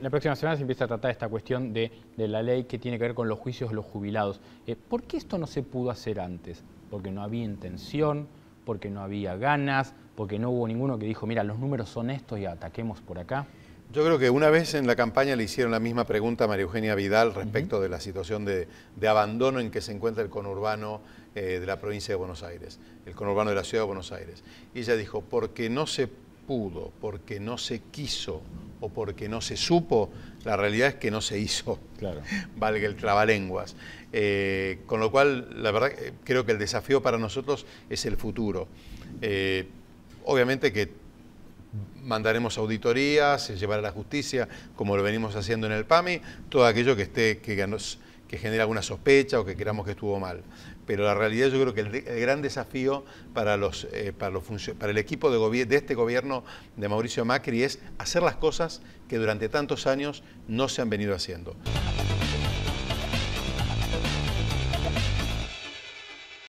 La próxima semana se empieza a tratar esta cuestión de, la ley que tiene que ver con los juicios de los jubilados. Eh, ¿Por qué esto no se pudo hacer antes? Porque no había intención, porque no había ganas, porque no hubo ninguno que dijo, mira, los números son estos y ataquemos por acá. Yo creo que una vez en la campaña le hicieron la misma pregunta a María Eugenia Vidal respecto de la situación de, abandono en que se encuentra el conurbano eh, de la provincia de Buenos Aires, el conurbano de la ciudad de Buenos Aires. Y ella dijo, porque no se pudo, porque no se quiso o porque no se supo, la realidad es que no se hizo, claro. valga el trabalenguas. Eh, con lo cual, la verdad, eh, creo que el desafío para nosotros es el futuro. Eh, obviamente que mandaremos auditorías, se llevará a la justicia, como lo venimos haciendo en el PAMI, todo aquello que esté, que que genera alguna sospecha o que queramos que estuvo mal. Pero la realidad yo creo que el, gran desafío para, los, eh, para, el equipo de, de este gobierno de Mauricio Macri es hacer las cosas que durante tantos años no se han venido haciendo.